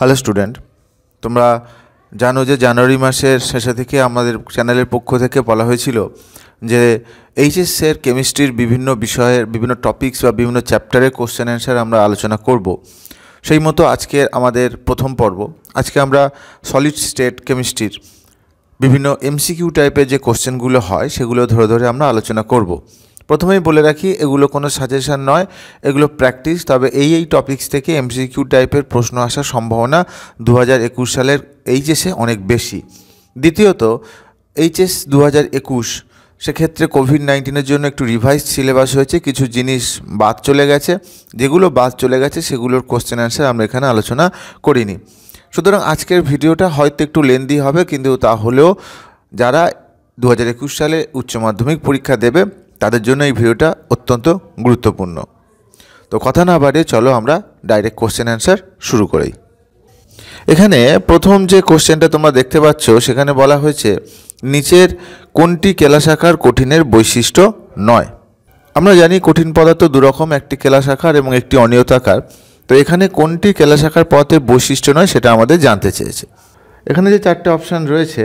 Hello student তোমরা জানো যে জানুয়ারি মাসের শেষে থেকে আমাদের চ্যানেলের পক্ষ থেকে বলা হয়েছিল যে এইচএসের কেমিস্ট্রির বিভিন্ন বিষয়ের বিভিন্ন টপিকস বা বিভিন্ন চ্যাপ্টারের কোশ্চেন অ্যান্সার আমরা আলোচনা করব সেই মতো আজকে আমাদের প্রথম পর্ব আজকে আমরা সলিড স্টেট কেমিস্ট্রির বিভিন্ন এমসিকিউ টাইপের যে কোশ্চেনগুলো হয় সেগুলো ধরে ধরে আমরা আলোচনা করব প্রথমেই বলে রাখি এগুলো কোনো সাজেশান নয় এগুলো প্র্যাকটিস তবে এই এই টপিক্স থেকে এমসিকিউ টাইপের প্রশ্ন আসার সম্ভাবনা দু সালের এইচএসে অনেক বেশি দ্বিতীয়ত এইচএস দু হাজার একুশ সেক্ষেত্রে কোভিড নাইন্টিনের জন্য একটু রিভাইজ সিলেবাস হয়েছে কিছু জিনিস বাদ চলে গেছে যেগুলো বাদ চলে গেছে সেগুলোর কোশ্চেন অ্যান্সার আমরা এখানে আলোচনা করিনি সুতরাং আজকের ভিডিওটা হয়তো একটু লেন্দি হবে কিন্তু তাহলেও যারা দু হাজার একুশ সালে উচ্চ মাধ্যমিক পরীক্ষা দেবে তাদের জন্য এই ভিডিওটা অত্যন্ত গুরুত্বপূর্ণ তো কথা না বাড়িয়ে চলো আমরা ডাইরেক্ট কোশ্চেন অ্যান্সার শুরু করি এখানে প্রথম যে কোশ্চেনটা তোমরা দেখতে পাচ্ছ সেখানে বলা হয়েছে নিচের কোনটি কেলাশাখার কঠিনের বৈশিষ্ট্য নয় আমরা জানি কঠিন পদার্থ দুরকম একটি কেলাশাখার এবং একটি অনিয়তাকার তো এখানে কোনটি কেলাশাখার পথে বৈশিষ্ট্য নয় সেটা আমাদের জানতে চেয়েছে এখানে যে চারটে অপশান রয়েছে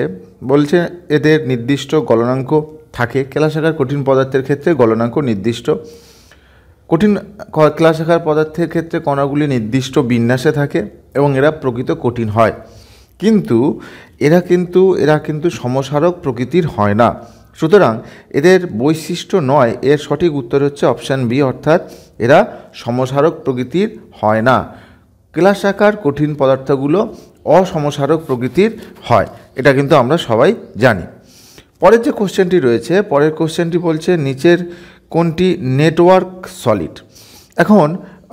বলছে এদের নির্দিষ্ট গলনাঙ্ক থাকে শাখার কঠিন পদার্থের ক্ষেত্রে গলনাঙ্ক নির্দিষ্ট কঠিন শাখার পদার্থের ক্ষেত্রে কণাগুলি নির্দিষ্ট বিন্যাসে থাকে এবং এরা প্রকৃত কঠিন হয় কিন্তু এরা কিন্তু এরা কিন্তু সমসারক প্রকৃতির হয় না সুতরাং এদের বৈশিষ্ট্য নয় এর সঠিক উত্তর হচ্ছে অপশান বি অর্থাৎ এরা সমসারক প্রকৃতির হয় না আকার কঠিন পদার্থগুলো অসমসারক প্রকৃতির হয় এটা কিন্তু আমরা সবাই জানি পরের যে কোশ্চেনটি রয়েছে পরের কোশ্চেনটি বলছে নিচের কোনটি নেটওয়ার্ক সলিড এখন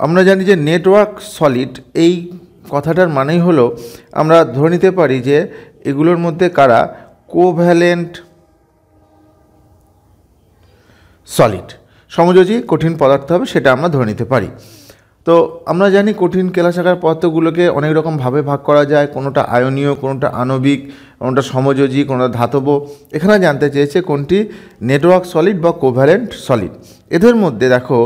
আমরা জানি যে নেটওয়ার্ক সলিড এই কথাটার মানেই হলো আমরা ধরে নিতে পারি যে এগুলোর মধ্যে কারা কোভ্যালেন্ট সলিড সমযোজী কঠিন পদার্থ হবে সেটা আমরা ধরে নিতে পারি তো আমরা জানি কঠিন কেলাশাখার পদার্থগুলোকে অনেক রকমভাবে ভাগ করা যায় কোনোটা আয়নীয় কোনোটা আণবিক কোনোটা সমযোজী কোনোটা ধাতব এখানে জানতে চেয়েছে কোনটি নেটওয়ার্ক সলিড বা কোভ্যালেন্ট সলিড এদের মধ্যে দেখো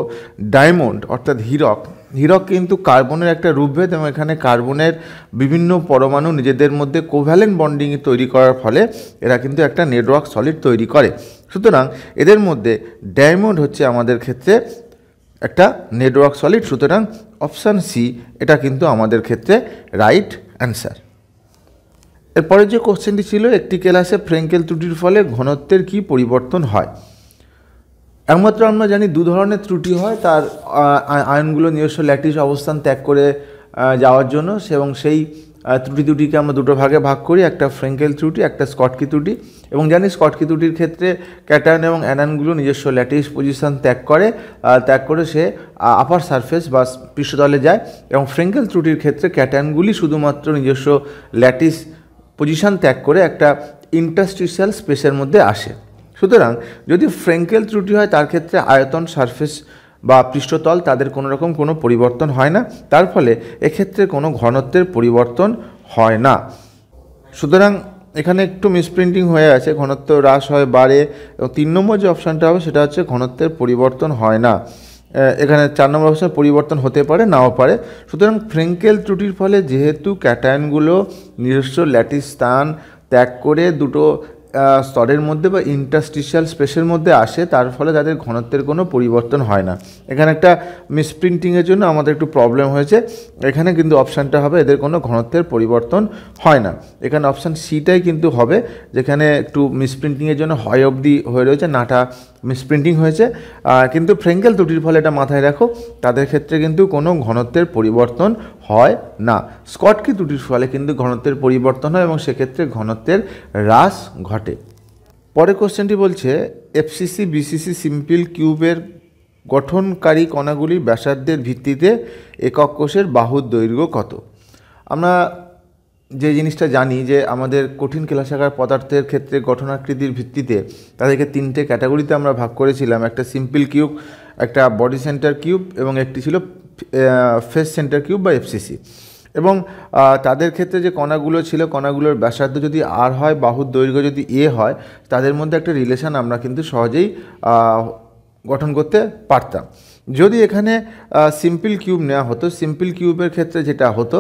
ডায়মন্ড অর্থাৎ হিরক হিরক কিন্তু কার্বনের একটা রূপভেদ এবং এখানে কার্বনের বিভিন্ন পরমাণু নিজেদের মধ্যে কোভ্যালেন্ট বন্ডিং তৈরি করার ফলে এরা কিন্তু একটা নেটওয়ার্ক সলিড তৈরি করে সুতরাং এদের মধ্যে ডায়মন্ড হচ্ছে আমাদের ক্ষেত্রে একটা নেটওয়ার্ক সলিড সুতরাং অপশান সি এটা কিন্তু আমাদের ক্ষেত্রে রাইট অ্যান্সার এরপরে যে কোশ্চেনটি ছিল একটি ক্লাসে ফ্রেঙ্কেল ত্রুটির ফলে ঘনত্বের কি পরিবর্তন হয় একমাত্র আমরা জানি দু ধরনের ত্রুটি হয় তার আয়নগুলো নিজস্ব ল্যাটিস অবস্থান ত্যাগ করে যাওয়ার জন্য এবং সেই ত্রুটি দুটিকে আমরা দুটো ভাগে ভাগ করি একটা ফ্রেঙ্কেল ত্রুটি একটা স্কটকি ত্রুটি এবং জানি স্কটকি ত্রুটির ক্ষেত্রে ক্যাটার্ন এবং অ্যানানগুলো নিজস্ব ল্যাটিস পজিশন ত্যাগ করে ত্যাগ করে সে আপার সারফেস বা পৃষ্ঠতলে যায় এবং ফ্রেঙ্কেল ত্রুটির ক্ষেত্রে ক্যাটার্নগুলি শুধুমাত্র নিজস্ব ল্যাটিস পজিশন ত্যাগ করে একটা ইন্টাস্ট্রিশিয়াল স্পেসের মধ্যে আসে সুতরাং যদি ফ্রেঙ্কেল ত্রুটি হয় তার ক্ষেত্রে আয়তন সারফেস বা পৃষ্ঠতল তাদের কোনো রকম কোনো পরিবর্তন হয় না তার ফলে এক্ষেত্রে কোনো ঘনত্বের পরিবর্তন হয় না সুতরাং এখানে একটু মিসপ্রিন্টিং হয়ে আছে ঘনত্ব হ্রাস হয় বাড়ে এবং তিন নম্বর যে অপশানটা হবে সেটা হচ্ছে ঘনত্বের পরিবর্তন হয় না এখানে চার নম্বর অপশান পরিবর্তন হতে পারে নাও পারে সুতরাং ফ্রেঙ্কেল ত্রুটির ফলে যেহেতু ক্যাটায়নগুলো নিজস্ব ল্যাটিস স্থান ত্যাগ করে দুটো স্তরের মধ্যে বা ইন্টারস্টিশিয়াল স্পেসের মধ্যে আসে তার ফলে তাদের ঘনত্বের কোনো পরিবর্তন হয় না এখানে একটা মিসপ্রিন্টিংয়ের জন্য আমাদের একটু প্রবলেম হয়েছে এখানে কিন্তু অপশানটা হবে এদের কোনো ঘনত্বের পরিবর্তন হয় না এখানে অপশান সিটাই কিন্তু হবে যেখানে একটু মিসপ্রিন্টিংয়ের জন্য হয় অবধি হয়ে রয়েছে নাটা মিসপ্রিন্টিং হয়েছে কিন্তু ফ্রেঙ্কেল ত্রুটির ফলে এটা মাথায় রাখো তাদের ক্ষেত্রে কিন্তু কোনো ঘনত্বের পরিবর্তন হয় না স্কটকি ত্রুটির ফলে কিন্তু ঘনত্বের পরিবর্তন হয় এবং সেক্ষেত্রে ঘনত্বের হ্রাস ঘটে পরের কোশ্চেনটি বলছে এফসিসি বিসিসি সিম্পল কিউবের গঠনকারী কণাগুলির ব্যাসার্ধের ভিত্তিতে একক কোষের বাহুর দৈর্ঘ্য কত আমরা যে জিনিসটা জানি যে আমাদের কঠিন কেলাসাকার পদার্থের ক্ষেত্রে গঠনাকৃতির ভিত্তিতে তাদেরকে তিনটে ক্যাটাগরিতে আমরা ভাগ করেছিলাম একটা সিম্পল কিউব একটা বডি সেন্টার কিউব এবং একটি ছিল ফেস সেন্টার কিউব বা এফসিসি এবং তাদের ক্ষেত্রে যে কণাগুলো ছিল কণাগুলোর ব্যাসার্ধ যদি আর হয় বাহুর দৈর্ঘ্য যদি এ হয় তাদের মধ্যে একটা রিলেশান আমরা কিন্তু সহজেই গঠন করতে পারতাম যদি এখানে সিম্পল কিউব নেওয়া হতো সিম্পল কিউবের ক্ষেত্রে যেটা হতো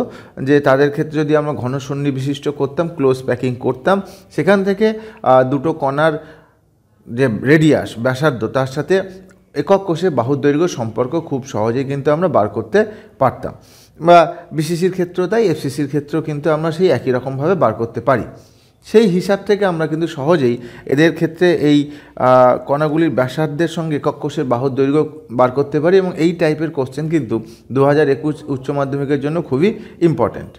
যে তাদের ক্ষেত্রে যদি আমরা ঘন সন্নিবিশিষ্ট করতাম ক্লোজ প্যাকিং করতাম সেখান থেকে দুটো কণার যে রেডিয়াস ব্যাসার্ধ তার সাথে একক কোষে বাহুর দৈর্ঘ্য সম্পর্ক খুব সহজেই কিন্তু আমরা বার করতে পারতাম বা বিসিসির ক্ষেত্রেও তাই এফসিসির ক্ষেত্রেও কিন্তু আমরা সেই একই রকমভাবে বার করতে পারি সেই হিসাব থেকে আমরা কিন্তু সহজেই এদের ক্ষেত্রে এই কণাগুলির ব্যাসার্ধের সঙ্গে কক্ষসের বাহুর দৈর্ঘ্য বার করতে পারি এবং এই টাইপের কোশ্চেন কিন্তু দু হাজার একুশ উচ্চ মাধ্যমিকের জন্য খুবই ইম্পর্ট্যান্ট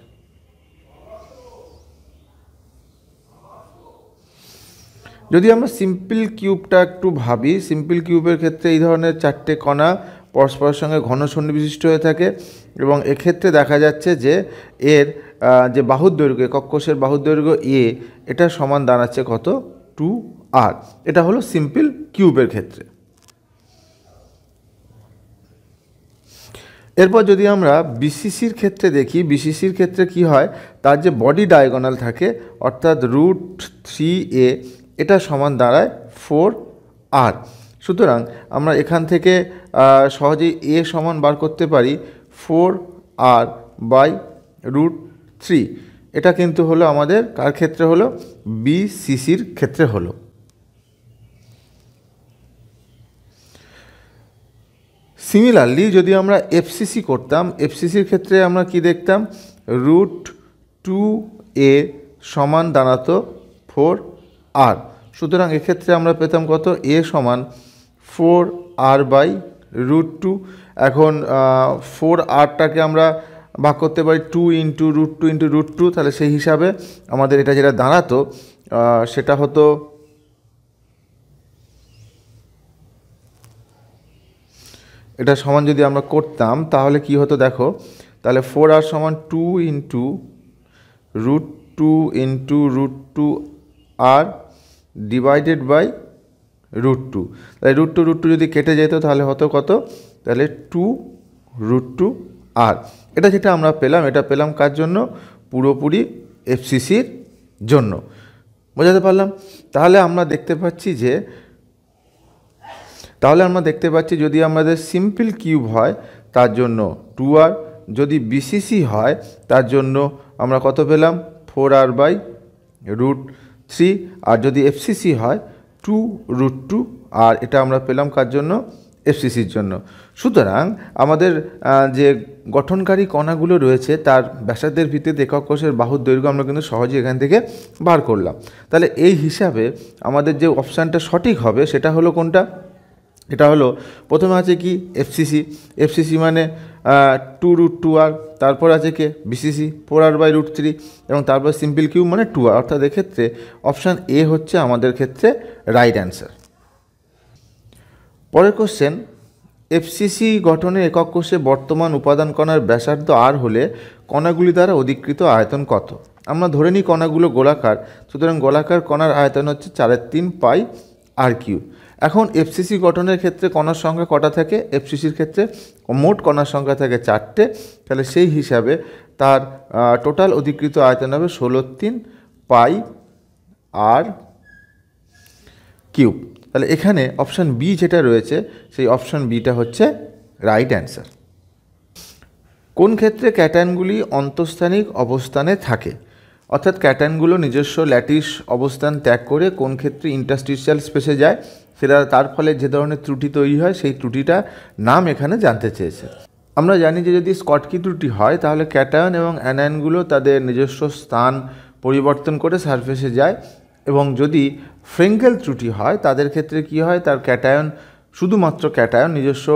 যদি আমরা সিম্পল কিউবটা একটু ভাবি সিম্পল কিউবের ক্ষেত্রে এই ধরনের চারটে কণা পরস্পরের সঙ্গে ঘন সন্নিবিশিষ্ট হয়ে থাকে এবং এক্ষেত্রে দেখা যাচ্ছে যে এর যে বাহুর দৈর্ঘ্য কক্ষসের বাহুর দৈর্ঘ্য এ এটা সমান দাঁড়াচ্ছে কত টু আর এটা হলো সিম্পল কিউবের ক্ষেত্রে এরপর যদি আমরা বিসিসির ক্ষেত্রে দেখি বিসিসির ক্ষেত্রে কি হয় তার যে বডি ডায়াগোনাল থাকে অর্থাৎ রুট থ্রি এ এটা সমান দাঁড়ায় ফোর আর সুতরাং আমরা এখান থেকে সহজেই এ সমান বার করতে পারি four R by root three এটা কিন্তু হলো আমাদের কার ক্ষেত্রে হলো বিসিসির ক্ষেত্রে হলো সিমিলারলি যদি আমরা এফসিসি করতাম এফসিসির ক্ষেত্রে আমরা কি দেখতাম রুট টু এ সমান দাঁড়াতো ফোর আর সুতরাং এক্ষেত্রে আমরা পেতাম কত এ সমান four R by root two এখন ফোর আরটাকে আমরা ভাগ করতে পারি two into root two into root two তাহলে সেই হিসাবে আমাদের এটা যেটা দাঁড়াতো সেটা হতো এটা সমান যদি আমরা করতাম তাহলে কি হতো দেখো তাহলে ফোর আর সমান two into root two into root two R divided by root two তাহলে রুট টু রুট টু যদি কেটে যেত তাহলে হতো কত তাহলে টু রুট টু আর এটা যেটা আমরা পেলাম এটা পেলাম কার জন্য পুরোপুরি এফসিসির জন্য বোঝাতে পারলাম তাহলে আমরা দেখতে পাচ্ছি যে তাহলে আমরা দেখতে পাচ্ছি যদি আমাদের সিম্পল কিউব হয় তার জন্য টু আর যদি বিসিসি হয় তার জন্য আমরা কত পেলাম four R by root three R যদি এফসিসি হয় টু রুট টু আর এটা আমরা পেলাম কার জন্য এফসিসির জন্য সুতরাং আমাদের যে গঠনকারী কণাগুলো রয়েছে তার ব্যাসার্ধের ভিত্তিতে একক কোষের বাহুর দৈর্ঘ্য আমরা কিন্তু সহজে এখান থেকে বার করলাম তাহলে এই হিসাবে আমাদের যে অপশানটা সঠিক হবে সেটা হলো কোনটা এটা হলো প্রথমে আছে কি এফসিসি এফসিসি মানে টু রুট টু আর তারপর আছে কে BCC four R by root three এবং তারপর সিম্পল কিউ মানে টু আর অর্থাৎ এক্ষেত্রে অপশান এ হচ্ছে আমাদের ক্ষেত্রে রাইট অ্যান্সার পরের কোশ্চেন এফসিসি গঠনে একক কোষে বর্তমান উপাদান কণার ব্যাসার্ধ আর হলে কণাগুলি দ্বারা অধিকৃত আয়তন কত আমরা ধরে নিই কণাগুলো গোলাকার সুতরাং গোলাকার কণার আয়তন হচ্ছে চারের তিন পাই আর কিউ এখন এফসিসি গঠনের ক্ষেত্রে কণার সংখ্যা কটা থাকে এফসিসির ক্ষেত্রে মোট কণার সংখ্যা থাকে চারটে তাহলে সেই হিসাবে তার টোটাল অধিকৃত আয়তন হবে ষোলো তিন পাই আর কিউব তাহলে এখানে অপশান বি যেটা রয়েছে সেই অপশান বিটা হচ্ছে রাইট অ্যান্সার কোন ক্ষেত্রে ক্যাটানগুলি অন্তঃস্থানিক অবস্থানে থাকে অর্থাৎ ক্যাটানগুলো নিজস্ব ল্যাটিস অবস্থান ত্যাগ করে কোন ক্ষেত্রে ইন্টারস্টিশিয়াল স্পেসে যায় সেটা তার ফলে যে ধরনের ত্রুটি তৈরি হয় সেই ত্রুটিটা নাম এখানে জানতে চেয়েছে আমরা জানি যে যদি স্কটকি ত্রুটি হয় তাহলে ক্যাটায়ন এবং অ্যানায়নগুলো তাদের নিজস্ব স্থান পরিবর্তন করে সারফেসে যায় এবং যদি ফ্রেঙ্কেল ত্রুটি হয় তাদের ক্ষেত্রে কি হয় তার ক্যাটায়ন শুধুমাত্র ক্যাটায়ন নিজস্ব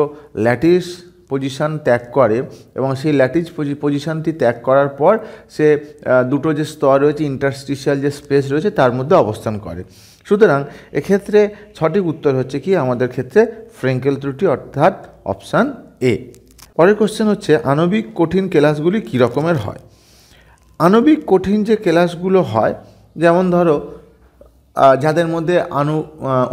ল্যাটিস পজিশান ত্যাগ করে এবং সেই ল্যাটিস পজিশানটি ত্যাগ করার পর সে দুটো যে স্তর রয়েছে ইন্টারস্টিশিয়াল যে স্পেস রয়েছে তার মধ্যে অবস্থান করে সুতরাং এক্ষেত্রে সঠিক উত্তর হচ্ছে কি আমাদের ক্ষেত্রে ফ্রেঙ্কেল ত্রুটি অর্থাৎ অপশান এ পরের কোশ্চেন হচ্ছে আণবিক কঠিন ক্লাসগুলি কী রকমের হয় আণবিক কঠিন যে ক্লাসগুলো হয় যেমন ধরো যাদের মধ্যে আনু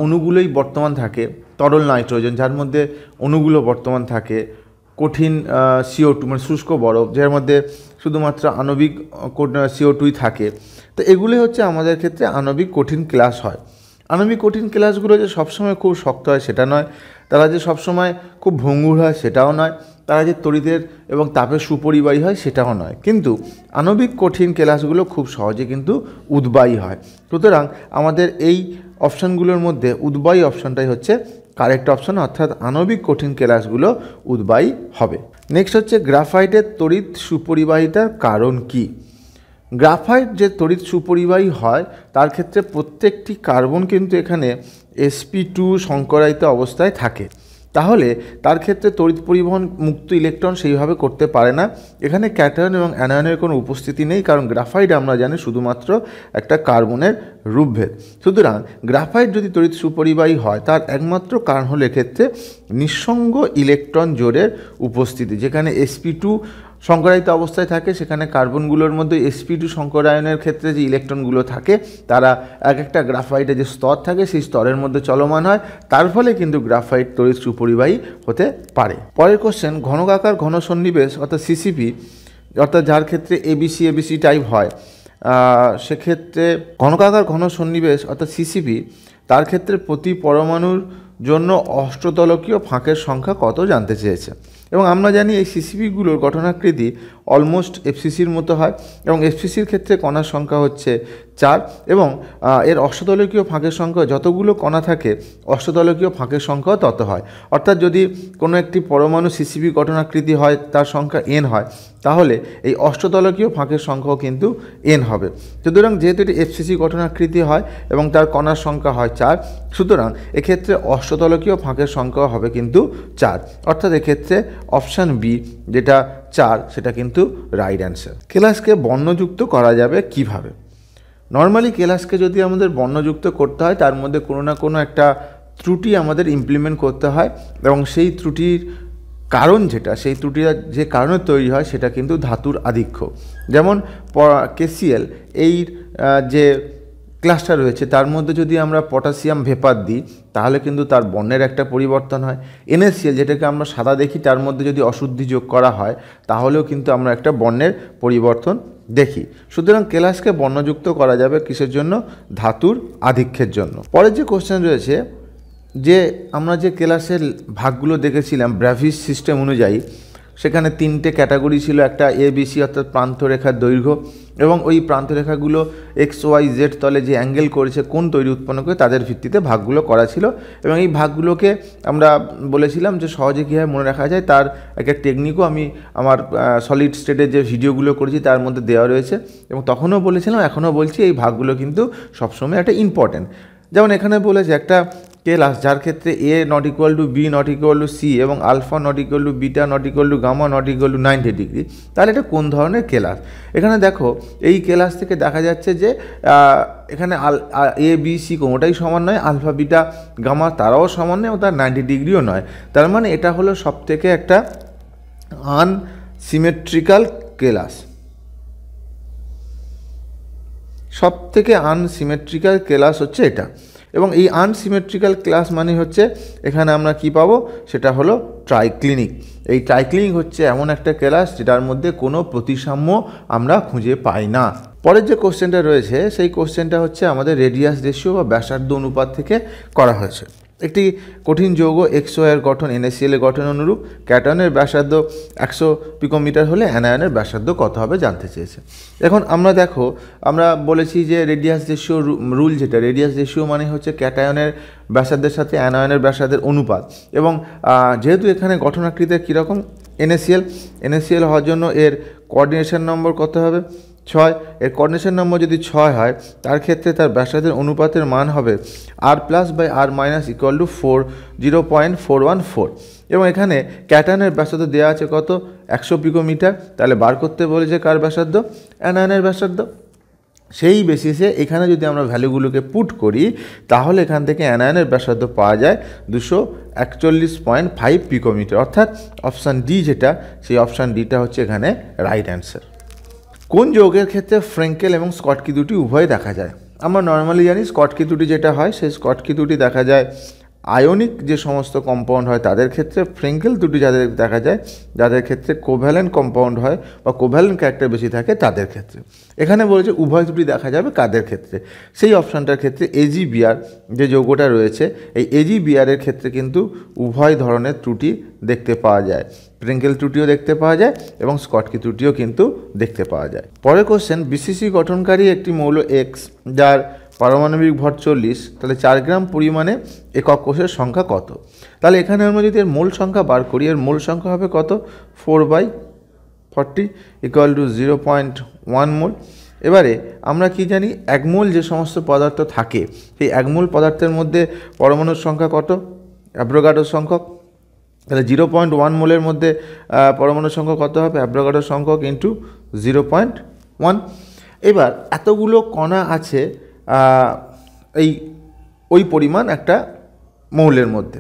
অণুগুলোই বর্তমান থাকে তরল নাইট্রোজেন যার মধ্যে অণুগুলো বর্তমান থাকে কঠিন সিও টু মানে শুষ্ক বরফ যার মধ্যে শুধুমাত্র আণবিক সিও টুই থাকে তো এগুলোই হচ্ছে আমাদের ক্ষেত্রে আণবিক কঠিন ক্লাস হয় আণবিক কঠিন ক্লাসগুলো যে সবসময় খুব শক্ত হয় সেটা নয় তারা যে সবসময় খুব ভঙ্গুর হয় সেটাও নয় তারা যে তরিদের এবং তাপের সুপরিবাহী হয় সেটাও নয় কিন্তু আণবিক কঠিন কেলাসগুলো খুব সহজে কিন্তু উদ্বায়ী হয় সুতরাং আমাদের এই অপশানগুলোর মধ্যে উদ্বায়ী অপশানটাই হচ্ছে কারেক্ট অপশান অর্থাৎ আণবিক কঠিন কেলাসগুলো উদ্বায়ী হবে নেক্সট হচ্ছে গ্রাফাইটের তড়িৎ সুপরিবাহিতার কারণ কি গ্রাফাইট যে তড়িৎ সুপরিবাহী হয় তার ক্ষেত্রে প্রত্যেকটি কার্বন কিন্তু এখানে এসপি টু সংকরায়িত অবস্থায় থাকে তাহলে তার ক্ষেত্রে তড়িৎ পরিবহন মুক্ত ইলেকট্রন সেইভাবে করতে পারে না এখানে ক্যাটায়ন এবং অ্যানায়নের কোনো উপস্থিতি নেই কারণ গ্রাফাইট আমরা জানি শুধুমাত্র একটা কার্বনের রূপভেদ সুতরাং গ্রাফাইট যদি তড়িৎ সুপরিবাহী হয় তার একমাত্র কারণ হলো এক্ষেত্রে নিঃসঙ্গ ইলেকট্রন জোরের উপস্থিতি যেখানে এসপি টু সংকরায়িত অবস্থায় থাকে সেখানে কার্বনগুলোর মধ্যে এসপি টু সংকরায়নের ক্ষেত্রে যে ইলেকট্রনগুলো থাকে তারা এক একটা গ্রাফাইটে যে স্তর থাকে সেই স্তরের মধ্যে চলমান হয় তার ফলে কিন্তু গ্রাফাইট তড়িৎ সুপরিবাহী হতে পারে পরের কোশ্চেন ঘনকাকার ঘন সন্নিবেশ অর্থাৎ সিসিপি অর্থাৎ যার ক্ষেত্রে এবিসি এবিসি টাইপ হয় সেক্ষেত্রে ঘনকাকার ঘন সন্নিবেশ অর্থাৎ সিসিপি তার ক্ষেত্রে প্রতি পরমাণুর জন্য অষ্টদলকীয় ফাঁকের সংখ্যা কত জানতে চেয়েছে এবং আমরা জানি এই সিসিপিগুলোর গঠনাকৃতি অলমোস্ট এফসিসির মতো হয় এবং এফসিসির ক্ষেত্রে কণার সংখ্যা হচ্ছে চার এবং এর অষ্টদলকীয় ফাঁকের সংখ্যা যতগুলো কণা থাকে অষ্টদলকীয় ফাঁকের সংখ্যাও তত হয় অর্থাৎ যদি কোনো একটি পরমাণু সিসিবি গঠনাকৃতি হয় তার সংখ্যা এন হয় তাহলে এই অষ্টদলকীয় ফাঁকের সংখ্যাও কিন্তু এন হবে সুতরাং যেহেতু এটি এফসিসি গঠনাকৃতি হয় এবং তার কণার সংখ্যা হয় চার সুতরাং এক্ষেত্রে অষ্টদলকীয় ফাঁকের সংখ্যা হবে কিন্তু চার অর্থাৎ এক্ষেত্রে অপশান বি যেটা চার সেটা কিন্তু রাইট অ্যান্সার ক্লাসকে বর্ণযুক্ত করা যাবে কিভাবে। নর্মালি কেলাসকে যদি আমাদের বর্ণযুক্ত করতে হয় তার মধ্যে কোনো না কোনো একটা ত্রুটি আমাদের ইমপ্লিমেন্ট করতে হয় এবং সেই ত্রুটির কারণ যেটা সেই ত্রুটিটা যে কারণে তৈরি হয় সেটা কিন্তু ধাতুর আধিক্য যেমন কেসিএল এই যে ক্লাসটা রয়েছে তার মধ্যে যদি আমরা পটাশিয়াম ভেপার দিই তাহলে কিন্তু তার বর্ণের একটা পরিবর্তন হয় এনএসিএল যেটাকে আমরা সাদা দেখি তার মধ্যে যদি অশুদ্ধি যোগ করা হয় তাহলেও কিন্তু আমরা একটা বর্ণের পরিবর্তন দেখি সুতরাং কেলাসকে বর্ণযুক্ত করা যাবে কিসের জন্য ধাতুর আধিক্যের জন্য পরের যে কোশ্চেন রয়েছে যে আমরা যে কেলাসের ভাগগুলো দেখেছিলাম ব্রাভিস সিস্টেম অনুযায়ী সেখানে তিনটে ক্যাটাগরি ছিল একটা এ বিসি অর্থাৎ প্রান্তরেখার দৈর্ঘ্য এবং ওই প্রান্তরেখাগুলো এক্স ওয়াই জেড তলে যে অ্যাঙ্গেল করেছে কোন তৈরি উৎপন্ন করে তাদের ভিত্তিতে ভাগগুলো করা ছিল এবং এই ভাগগুলোকে আমরা বলেছিলাম যে সহজে কীভাবে মনে রাখা যায় তার একটা টেকনিকও আমি আমার সলিড স্টেটের যে ভিডিওগুলো করেছি তার মধ্যে দেওয়া রয়েছে এবং তখনও বলেছিলাম এখনও বলছি এই ভাগগুলো কিন্তু সবসময় একটা ইম্পর্ট্যান্ট যেমন এখানে বলেছে একটা কেলাস যার ক্ষেত্রে A not equal to B not equal to C এবং alpha not equal to beta not equal to gamma not equal to ninety degree তাহলে এটা কোন ধরনের কেলাস এখানে দেখো এই কেলাস থেকে দেখা যাচ্ছে যে এখানে আল এ বি সি কোনোটাই সমান নয় আলফা বিটা গামা তারাও সমান নয় ও তার নাইনটি ডিগ্রিও নয় তার মানে এটা হলো সব থেকে একটা আনসিমেট্রিক্যাল কেলাস সব থেকে আনসিমেট্রিক্যাল কেলাস হচ্ছে এটা এবং এই আনসিমেট্রিক্যাল ক্লাস মানে হচ্ছে এখানে আমরা কি পাবো সেটা হলো ট্রাইক্লিনিক এই ট্রাইক্লিনিক হচ্ছে এমন একটা ক্লাস যেটার মধ্যে কোনো প্রতিসাম্য আমরা খুঁজে পাই না পরের যে কোশ্চেনটা রয়েছে সেই কোশ্চেনটা হচ্ছে আমাদের রেডিয়াস রেশিও বা ব্যাসার্ধ অনুপাত থেকে করা হয়েছে একটি কঠিন যৌগ এক্সো এর গঠন এনএসিএল এর গঠন অনুরূপ ক্যাটায়নের ব্যাসার্ধ একশো পিকোমিটার হলে অ্যানায়নের ব্যাসার্ধ কত হবে জানতে চেয়েছে এখন আমরা দেখো আমরা বলেছি যে রেডিয়াস রেশিও রুল যেটা রেডিয়াস রেশিও মানে হচ্ছে ক্যাটায়নের ব্যাসার্ধের সাথে অ্যানায়নের ব্যাসার্ধের অনুপাত এবং যেহেতু এখানে গঠন কীরকম এনএসিএল এনএসিএল হওয়ার জন্য এর কোঅর্ডিনেশন নম্বর কত হবে ছয় এর কর্নেশন নম্বর যদি ছয় হয় তার ক্ষেত্রে তার ব্যাসার্ধের অনুপাতের মান হবে R plus by R minus equal to four zero point four one four এবং এখানে ক্যাটানের ব্যাসার্ধ দেওয়া আছে কত একশো পিকোমিটার তাহলে বার করতে বলেছে কার ব্যাসার্ধ অ্যানায়নের ব্যাসার্ধ সেই বেসিসে এখানে যদি আমরা ভ্যালুগুলোকে পুট করি তাহলে এখান থেকে অ্যানায়নের ব্যাসার্ধ পাওয়া যায় দুশো একচল্লিশ পয়েন্ট ফাইভ পিকোমিটার অর্থাৎ অপশান ডি যেটা সেই অপশান ডিটা হচ্ছে এখানে রাইট অ্যান্সার কোন যোগের ক্ষেত্রে ফ্রেঙ্কেল এবং স্কটকি দুটি উভয় দেখা যায় আমরা নর্মালি জানি স্কটকি দুটি যেটা হয় সেই স্কটকি দুটি দেখা যায় আয়নিক যে সমস্ত কম্পাউন্ড হয় তাদের ক্ষেত্রে ফ্রেঙ্কেল দুটি যাদের দেখা যায় যাদের ক্ষেত্রে কোভ্যালেন্ট কম্পাউন্ড হয় বা কোভ্যালেন্ট ক্যারেক্টার বেশি থাকে তাদের ক্ষেত্রে এখানে বলেছে উভয় দুটি দেখা যাবে কাদের ক্ষেত্রে সেই অপশানটার ক্ষেত্রে এজি বিয়ার যে যোগ্যটা রয়েছে এই এজি বিয়ারের ক্ষেত্রে কিন্তু উভয় ধরনের ত্রুটি দেখতে পাওয়া যায় রেঙ্কেল ত্রুটিও দেখতে পাওয়া যায় এবং স্কটকি ত্রুটিও কিন্তু দেখতে পাওয়া যায় পরের কোশ্চেন বিসিসি গঠনকারী একটি মৌল এক্স যার পারমাণবিক ভর চল্লিশ তাহলে চার গ্রাম পরিমাণে একক কোষের সংখ্যা কত তাহলে এখানে আমরা যদি এর মূল সংখ্যা বার করি এর মূল সংখ্যা হবে কত four by forty equal to zero point one মূল এবারে আমরা কি জানি একমূল যে সমস্ত পদার্থ থাকে সেই একমূল পদার্থের মধ্যে পরমাণুর সংখ্যা কত অ্যাব্রোগাডোর সংখ্যক তাহলে জিরো পয়েন্ট ওয়ান মোলের মধ্যে পরমাণু সংখ্যা কত হবে অ্যাব্রোগাডোর সংখ্যক ইন্টু জিরো পয়েন্ট ওয়ান এবার এতগুলো কণা আছে এই ওই পরিমাণ একটা মৌলের মধ্যে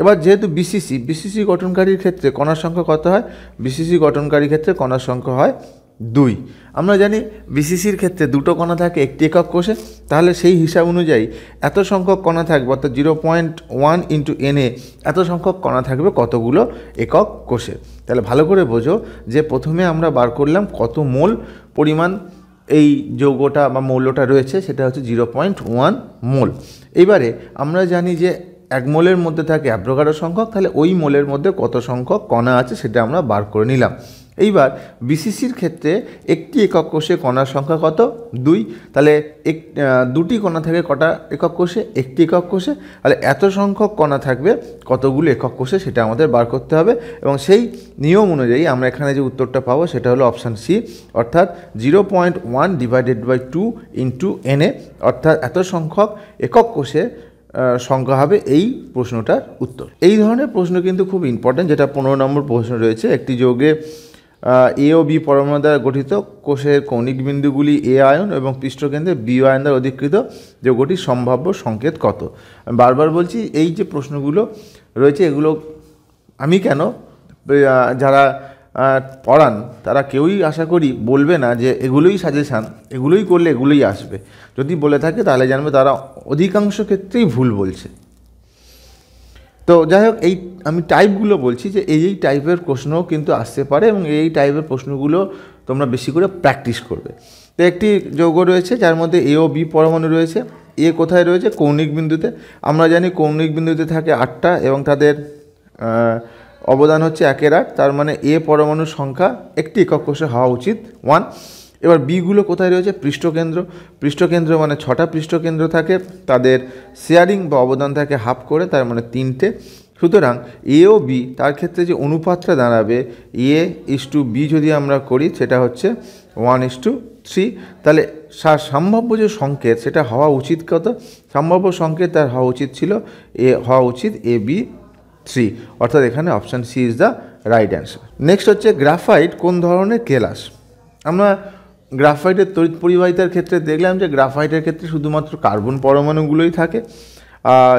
এবার যেহেতু বিসিসি বিসিসি গঠনকারীর ক্ষেত্রে কণার সংখ্যা কত হয় বিসিসি গঠনকারীর ক্ষেত্রে কণার সংখ্যা হয় দুই আমরা জানি বিসিসির ক্ষেত্রে দুটো কণা থাকে একটি একক কোষে তাহলে সেই হিসাব অনুযায়ী এত সংখ্যক কণা থাকবে অর্থাৎ জিরো পয়েন্ট ওয়ান ইন্টু এনে এত সংখ্যক কণা থাকবে কতগুলো একক কোষে তাহলে ভালো করে বোঝো যে প্রথমে আমরা বার করলাম কত মোল পরিমাণ এই যৌগটা বা মৌলটা রয়েছে সেটা হচ্ছে জিরো পয়েন্ট ওয়ান মোল এবারে আমরা জানি যে এক মোলের মধ্যে থাকে অ্যাব্রোগারো সংখ্যক তাহলে ওই মোলের মধ্যে কত সংখ্যক কণা আছে সেটা আমরা বার করে নিলাম এইবার বিসিসির ক্ষেত্রে একটি একক কোষে কণার সংখ্যা কত দুই তাহলে এক দুটি কণা থাকে কটা একক কোষে একটি একক কোষে তাহলে এত সংখ্যক কণা থাকবে কতগুলো একক কোষে সেটা আমাদের বার করতে হবে এবং সেই নিয়ম অনুযায়ী আমরা এখানে যে উত্তরটা পাবো সেটা হলো অপশান সি অর্থাৎ zero point one divided by two into এনে অর্থাৎ এত সংখ্যক একক কোষে সংখ্যা হবে এই প্রশ্নটার উত্তর এই ধরনের প্রশ্ন কিন্তু খুব ইম্পর্ট্যান্ট যেটা পনেরো নম্বর প্রশ্ন রয়েছে একটি যোগে এ ও বি পরমাণু দ্বারা গঠিত কোষের কৌণিক বিন্দুগুলি এ আয়ন এবং পৃষ্ঠকেন্দ্রে বি আয়ন দ্বারা অধিকৃত যৌগটির সম্ভাব্য সংকেত কত আমি বারবার বলছি এই যে প্রশ্নগুলো রয়েছে এগুলো আমি কেন যারা পড়ান তারা কেউই আশা করি বলবে না যে এগুলোই সাজেশান এগুলোই করলে এগুলোই আসবে যদি বলে থাকে তাহলে জানবে তারা অধিকাংশ ক্ষেত্রেই ভুল বলছে তো যাই হোক এই আমি টাইপগুলো বলছি যে এই এই টাইপের প্রশ্ন কিন্তু আসতে পারে এবং এই টাইপের প্রশ্নগুলো তোমরা বেশি করে প্র্যাকটিস করবে তো একটি যৌগ রয়েছে যার মধ্যে এ ও বি পরমাণু রয়েছে এ কোথায় রয়েছে কৌণিক বিন্দুতে আমরা জানি কৌণিক বিন্দুতে থাকে আটটা এবং তাদের অবদান হচ্ছে একের আট তার মানে এ পরমাণুর সংখ্যা একটি একক কোষে হওয়া উচিত ওয়ান এবার বিগুলো কোথায় রয়েছে পৃষ্ঠকেন্দ্র পৃষ্ঠকেন্দ্র মানে ছটা পৃষ্ঠকেন্দ্র থাকে তাদের শেয়ারিং বা অবদান থাকে হাফ করে তার মানে তিনটে সুতরাং এ ও বি তার ক্ষেত্রে যে অনুপাতটা দাঁড়াবে এ ইস টু বি যদি আমরা করি সেটা হচ্ছে ওয়ান ইস টু থ্রি তাহলে সম্ভাব্য যে সংকেত সেটা হওয়া উচিত কত সম্ভাব্য সংকেত তার হওয়া উচিত ছিল এ হওয়া উচিত এ বি থ্রি অর্থাৎ এখানে option C is the right answer next হচ্ছে গ্রাফাইট কোন ধরনের কেলাস আমরা গ্রাফাইটের তড়িৎ পরিবাহিতার ক্ষেত্রে দেখলাম যে গ্রাফাইটের ক্ষেত্রে শুধুমাত্র কার্বন পরমাণুগুলোই থাকে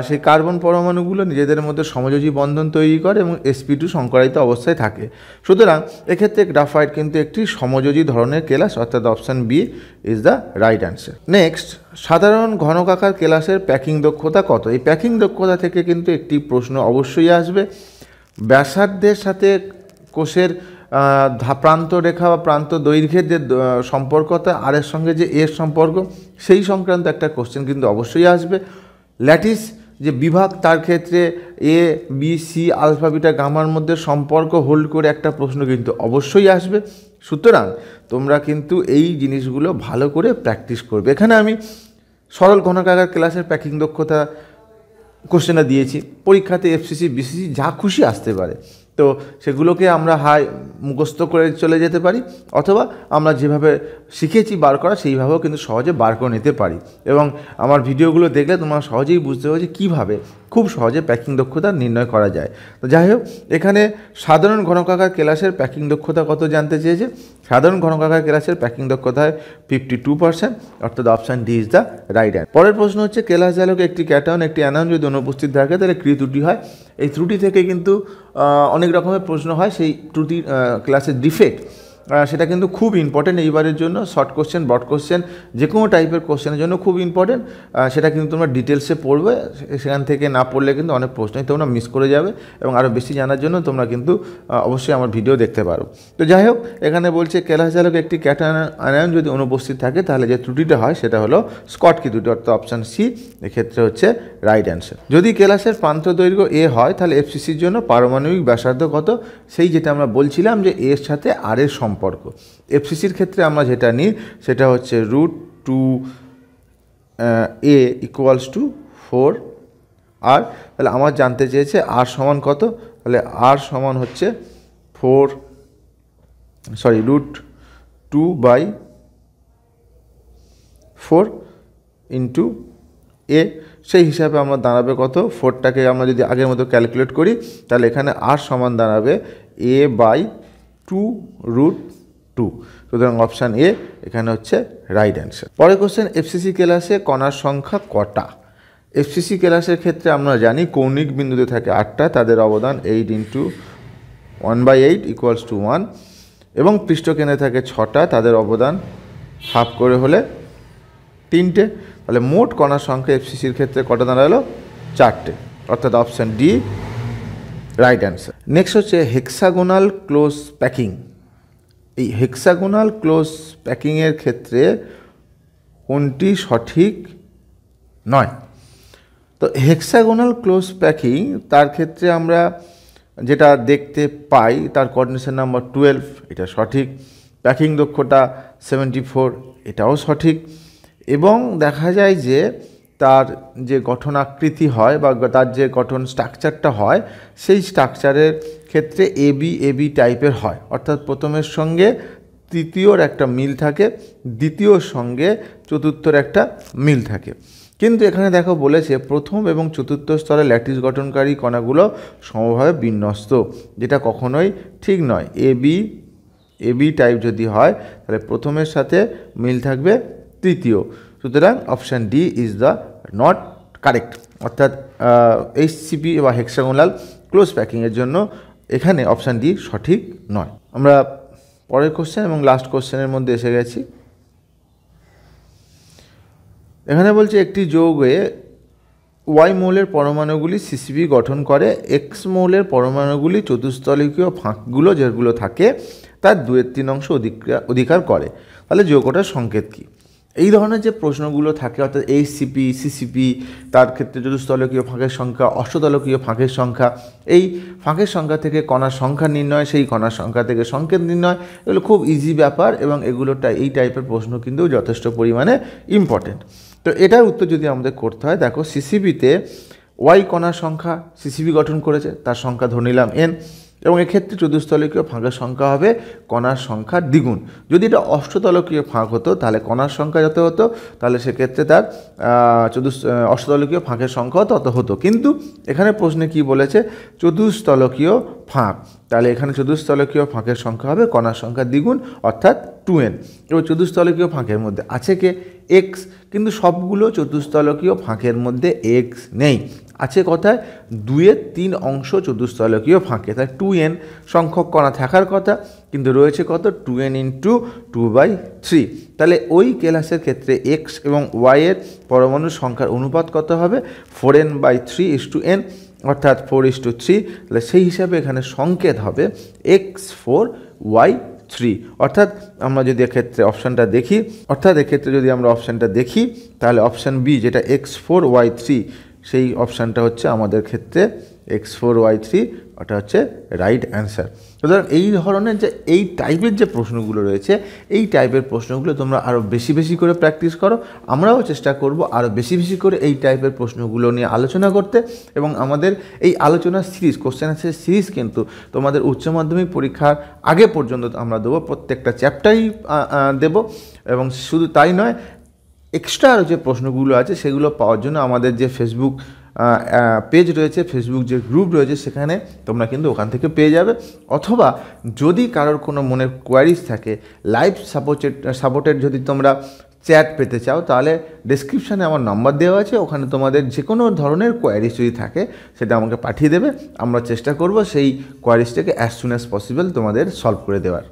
সেই কার্বন পরমাণুগুলো নিজেদের মধ্যে সমযোজী বন্ধন তৈরি করে এবং এসপি টু সংকরায়িত অবস্থায় থাকে সুতরাং এক্ষেত্রে গ্রাফাইট কিন্তু একটি সমযোজী ধরনের কেলাস অর্থাৎ option B is the right answer next সাধারণ ঘনকাকার কেলাসের প্যাকিং দক্ষতা কত এই প্যাকিং দক্ষতা থেকে কিন্তু একটি প্রশ্ন অবশ্যই আসবে ব্যাসার্ধের সাথে কোষের প্রান্ত রেখা বা প্রান্ত দৈর্ঘ্যের যে সম্পর্কতা আর এর সঙ্গে যে এর সম্পর্ক সেই সংক্রান্ত একটা কোশ্চেন কিন্তু অবশ্যই আসবে ল্যাটিস যে বিভাগ তার ক্ষেত্রে এ বি সি আলফাবিটা গামার মধ্যে সম্পর্ক হোল্ড করে একটা প্রশ্ন কিন্তু অবশ্যই আসবে সুতরাং তোমরা কিন্তু এই জিনিসগুলো ভালো করে প্র্যাকটিস করবে এখানে আমি সরল ঘনকাগার ক্লাসের প্যাকিং দক্ষতা কোশ্চেনটা দিয়েছি পরীক্ষাতে এফসিসি বিসিসি যা খুশি আসতে পারে তো সেগুলোকে আমরা হাই মুখস্থ করে চলে যেতে পারি অথবা আমরা যেভাবে শিখেছি বার করা সেইভাবেও কিন্তু সহজে বার করে নিতে পারি এবং আমার ভিডিওগুলো দেখলে তোমরা সহজেই বুঝতে পারছি যে কীভাবে খুব সহজে প্যাকিং দক্ষতা নির্ণয় করা যায় তো যাই হোক এখানে সাধারণ ঘনকাকার কেলাসের প্যাকিং দক্ষতা কত জানতে চেয়েছে সাধারণ ঘনকাকার কেলাসের প্যাকিং দক্ষতা হয় ফিফটি টু পার্সেন্ট অর্থাৎ option D is the right and পরের প্রশ্ন হচ্ছে কেলাস জালক একটি ক্যাটাউন একটি অ্যানাউন যদি অনুপস্থিত থাকে তাহলে কৃ ত্রুটি হয় এই ত্রুটি থেকে কিন্তু অনেক রকমের প্রশ্ন হয় সেই ত্রুটি ক্লাসের ডিফেক্ট সেটা কিন্তু খুব ইম্পর্টেন্ট এইবারের জন্য শর্ট কোশ্চেন ব্রড কোশ্চেন যে কোনো টাইপের কোশ্চেনের জন্য খুব ইম্পর্টেন্ট সেটা কিন্তু তোমরা ডিটেলসে পড়বে সেখান থেকে না পড়লে কিন্তু অনেক প্রশ্নই তোমরা মিস করে যাবে এবং আরও বেশি জানার জন্য তোমরা কিন্তু অবশ্যই আমার ভিডিও দেখতে পারো তো যাই হোক এখানে বলছে চালক একটি ক্যাটানায়ন যদি অনুপস্থিত থাকে তাহলে যে ত্রুটিটা হয় সেটা হলো স্কট কি ত্রুটি অর্থাৎ অপশান সি এক্ষেত্রে হচ্ছে রাইট অ্যান্সার যদি কেলাসের প্রান্ত দৈর্ঘ্য এ হয় তাহলে এফসিসির জন্য পারমাণবিক ব্যাসার্ধ কত সেই যেটা আমরা বলছিলাম যে এর সাথে আর এর সম সম্পর্ক এফসিসির ক্ষেত্রে আমরা যেটা নিই সেটা হচ্ছে root two A equals to four R তাহলে আমার জানতে চেয়েছে আর সমান কত তাহলে আর সমান হচ্ছে four sorry root two by four into A সেই হিসাবে আমরা দাঁড়াবে কত ফোরটাকে আমরা যদি আগের মতো ক্যালকুলেট করি তাহলে এখানে আর সমান দাঁড়াবে A by two root two সুতরাং অপশান এ এখানে হচ্ছে রাইট অ্যান্সার পরে কোশ্চেন এফসিসি ক্লাসে কণার সংখ্যা কটা এফসিসি ক্লাসের ক্ষেত্রে আমরা জানি কৌণিক বিন্দুতে থাকে আটটা তাদের অবদান eight into one by eight equals to one এবং পৃষ্ঠকেন্দ্রে থাকে ছটা তাদের অবদান হাফ করে হলে তিনটে তাহলে মোট কণার সংখ্যা এফসিসির ক্ষেত্রে কটা দাঁড়ালো চারটে অর্থাৎ option D right answer next হচ্ছে হেক্সাগোনাল ক্লোজ প্যাকিং এই হেক্সাগোনাল ক্লোজ প্যাকিংয়ের ক্ষেত্রে কোনটি সঠিক নয় তো হেক্সাগোনাল ক্লোজ প্যাকিং তার ক্ষেত্রে আমরা যেটা দেখতে পাই তার কোঅর্ডিনেশন নাম্বার টুয়েলভ এটা সঠিক প্যাকিং দক্ষতা সেভেন্টি ফোর এটাও সঠিক এবং দেখা যায় যে তার যে গঠন আকৃতি হয় বা তার যে গঠন স্ট্রাকচারটা হয় সেই স্ট্রাকচারের ক্ষেত্রে এবি এবি টাইপের হয় অর্থাৎ প্রথমের সঙ্গে তৃতীয়র একটা মিল থাকে দ্বিতীয়র সঙ্গে চতুর্থর একটা মিল থাকে কিন্তু এখানে দেখো বলেছে প্রথম এবং চতুর্থ স্তরে ল্যাটিস গঠনকারী কণাগুলো সমভাবে বিন্যস্ত যেটা কখনোই ঠিক নয় এ বি এবি টাইপ যদি হয় তাহলে প্রথমের সাথে মিল থাকবে তৃতীয় সুতরাং option D is the not correct অর্থাৎ এইচসিপি বা হেক্সাগোনাল ক্লোজ প্যাকিংয়ের জন্য এখানে অপশান ডি সঠিক নয় আমরা পরের কোশ্চেন এবং লাস্ট কোশ্চেনের মধ্যে এসে গেছি এখানে বলছে একটি যৌগে ওয়াই মৌলের পরমাণুগুলি সিসিবি গঠন করে এক্স মৌলের পরমাণুগুলি চতুস্থলিকীয় ফাঁকগুলো যেগুলো থাকে তার দুয়ের তিন অংশ অধিকার অধিকার করে তাহলে যৌগটার সংকেত কী এই ধরনের যে প্রশ্নগুলো থাকে অর্থাৎ এইসিপি সিসিপি তার ক্ষেত্রে চতুস্তলকীয় ফাঁকের সংখ্যা অষ্টতলকীয় ফাঁকের সংখ্যা এই ফাঁকের সংখ্যা থেকে কণার সংখ্যা নির্ণয় সেই কণার সংখ্যা থেকে সংকেত নির্ণয় এগুলো খুব ইজি ব্যাপার এবং এগুলোটা এই টাইপের প্রশ্ন কিন্তু যথেষ্ট পরিমাণে ইম্পর্টেন্ট তো এটার উত্তর যদি আমাদের করতে হয় দেখো সিসিবিতে ওয়াই কণার সংখ্যা সিসিবি গঠন করেছে তার সংখ্যা ধরে নিলাম এন এবং এক্ষেত্রে চতুর্স্থলকীয় ফাঁকের সংখ্যা হবে কণার সংখ্যা দ্বিগুণ যদি এটা অষ্টতলকীয় ফাঁক হতো তাহলে কণার সংখ্যা যত হতো তাহলে সেক্ষেত্রে তার চতুর্থ অষ্টতলকীয় ফাঁকের সংখ্যাও তত হতো কিন্তু এখানে প্রশ্নে কি বলেছে চতুর্থলকীয় ফাঁক তাহলে এখানে চতুর্থলকীয় ফাঁকের সংখ্যা হবে কণার সংখ্যা দ্বিগুণ অর্থাৎ টু এন এবং চতুর্থলকীয় ফাঁকের মধ্যে আছে কে এক্স কিন্তু সবগুলো চতুর্থলকীয় ফাঁকের মধ্যে এক্স নেই আছে কথায় দুয়ের তিন অংশ চতুস্থলকীয় ফাঁকে তাই টু এন সংখ্যক কণা থাকার কথা কিন্তু রয়েছে কত two N in two by three তাহলে ওই ক্লাসের ক্ষেত্রে এক্স এবং ওয়াইয়ের পরমাণু সংখ্যার অনুপাত কত হবে four N by three is two N অর্থাৎ ফোর ইস টু থ্রি তাহলে সেই হিসাবে এখানে সংকেত হবে এক্স ফোর ওয়াই থ্রি অর্থাৎ আমরা যদি এক্ষেত্রে অপশানটা দেখি অর্থাৎ এক্ষেত্রে যদি আমরা অপশানটা দেখি তাহলে অপশান বি যেটা এক্স ফোর ওয়াই থ্রি সেই অপশানটা হচ্ছে আমাদের ক্ষেত্রে এক্স ফোর ওয়াই থ্রি ওটা হচ্ছে রাইট অ্যান্সার সুতরাং এই ধরনের যে এই টাইপের যে প্রশ্নগুলো রয়েছে এই টাইপের প্রশ্নগুলো তোমরা আরও বেশি বেশি করে প্র্যাকটিস করো আমরাও চেষ্টা করব আরও বেশি বেশি করে এই টাইপের প্রশ্নগুলো নিয়ে আলোচনা করতে এবং আমাদের এই আলোচনার সিরিজ কোশ্চেন অ্যান্সার সিরিজ কিন্তু তোমাদের উচ্চ মাধ্যমিক পরীক্ষার আগে পর্যন্ত আমরা দেবো প্রত্যেকটা চ্যাপ্টারই দেব এবং শুধু তাই নয় এক্সট্রা আরও যে প্রশ্নগুলো আছে সেগুলো পাওয়ার জন্য আমাদের যে ফেসবুক পেজ রয়েছে ফেসবুক যে গ্রুপ রয়েছে সেখানে তোমরা কিন্তু ওখান থেকে পেয়ে যাবে অথবা যদি কারোর কোনো মনের কোয়ারিজ থাকে লাইভ সাপোর্টেড সাপোর্টেড যদি তোমরা চ্যাট পেতে চাও তাহলে ডিসক্রিপশানে আমার নাম্বার দেওয়া আছে ওখানে তোমাদের যে কোনো ধরনের কোয়ারিজ যদি থাকে সেটা আমাকে পাঠিয়ে দেবে আমরা চেষ্টা করব সেই কোয়ারিজটাকে অ্যাজ সুন অ্যাজ পসিবল তোমাদের সলভ করে দেওয়ার